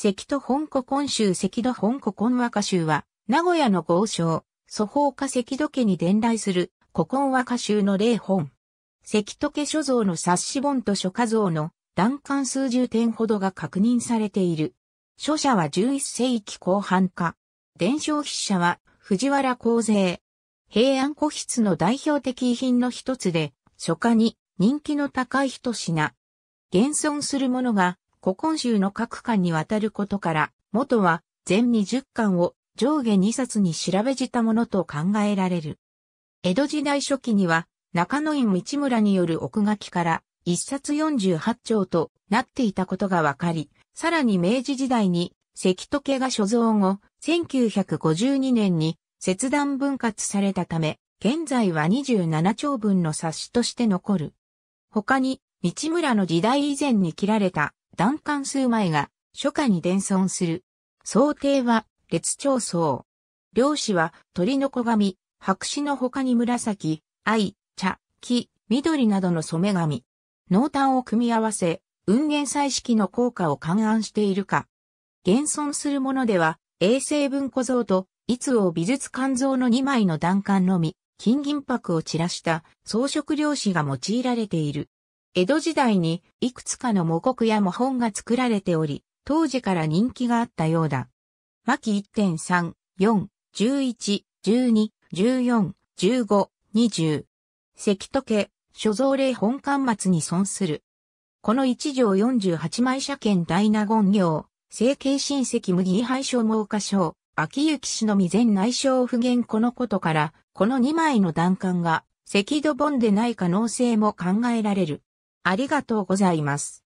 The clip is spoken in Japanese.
関戸本古今州関戸本古今和歌集は、名古屋の豪商、祖宝家関戸家に伝来する古今和歌集の例本。関戸家所蔵の冊子本と書家像の段巻数十点ほどが確認されている。著者は11世紀後半か。伝承筆者は藤原光勢。平安古筆の代表的遺品の一つで、書家に人気の高い一品。現存するものが古今集の各巻にわたることから、元は全20巻を上下2冊に調べじたものと考えられる。江戸時代初期には、中野院市村による奥書きから、1冊48丁となっていたことがわかり、さらに明治時代に関時計が所蔵後、1952年に切断分割されたため、現在は27丁分の冊子として残る。他に、道村の時代以前に切られた段間数枚が初夏に伝存する。想定は列長層。漁師は鳥の子髪、白紙の他に紫、藍、茶、木、緑などの染め髪。濃淡を組み合わせ、運源彩色の効果を勘案しているか。現存するものでは、衛星文庫像と、いつを美術館像の2枚の段間のみ、金銀箔を散らした装飾漁師が用いられている。江戸時代にいくつかの模刻や模本が作られており、当時から人気があったようだ。巻1.3、4、11、12、14、15、20。関時計、所蔵令本巻末に存する。この一条48枚車検大納言行、成形親戚麦廃所猛火賞、秋行氏のみ全内省不言このことから、この2枚の段冠が、赤土本でない可能性も考えられる。ありがとうございます。